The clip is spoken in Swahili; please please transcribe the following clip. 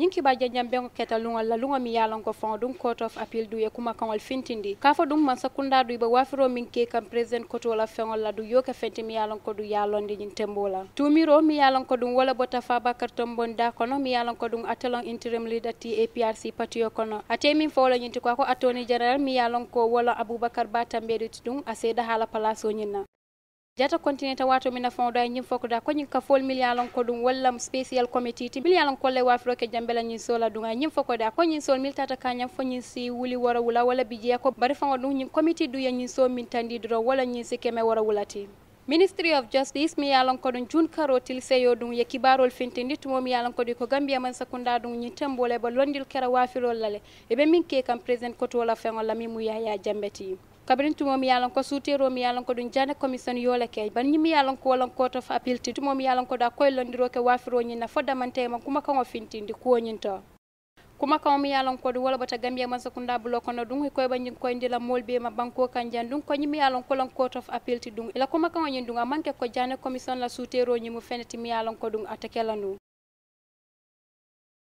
ñiŋ kiba janjanbeŋo keta luŋol la luŋo mi ya a ko faŋo duŋ court of appeal du ye kuma kaŋol fintindi ka fo duŋ mansa kunda du ba be min ke kaŋ president koto la feŋol la du yo ke fenti mi ya a ko du ye londi ñiŋ tembo la tuumiro mi ya a ko wala wo le bota fabakar tombon da kono mi ye a ko dum atelon interim leader ti aprc ko kono ate miŋ fo la ñin ñinti ko ko attorney general mi ya a ko wala loŋ abubakar batambeedu ti duŋ a seeda hala palaso ñiŋ na jata continente wato mina fondo e da ko ñi ka fol millialon ko ɗum wala spécial committee ti millialon kolle wafroke jambela ñi sola ɗum a ñim ko ñi sol mil tata fo ñi si wuli wara wula wala bi ko bari fa ɗum ñi committee du ya ñin so min tandi do wala ñin si keme wora wulati ministry of justice mi yalan ko ɗum junkaro til seyo ɗum ye kibarol fentindirtumo mi yalan ko ɗi ko gambia man sakunda ɗum tembole ɓo londil kera wafirol lale eɓe min ke kam président kotola feŋol la mu yaya jambeti kabirin tumo mi yalan ko mi yalan ko dun jane commission yola ke ban ni mi yalan ko lan ko to appeal tumo mi yalan ko da koy londiro ke wafiro nyi na fodda man kuma kan fintindi ko nyinto kumakaŋo mi ye a wala bata gambia ma sa gambiya mansakunda bulo kono duŋ i koyba ñiŋ koyindi la moolu bee ma banko kan jaŋ ko ñiŋ mi ye a ko loŋ court of appeal ti duŋ i la a ko jaane commission la souterro ñiŋ mu feneti mi ye ko duŋ ate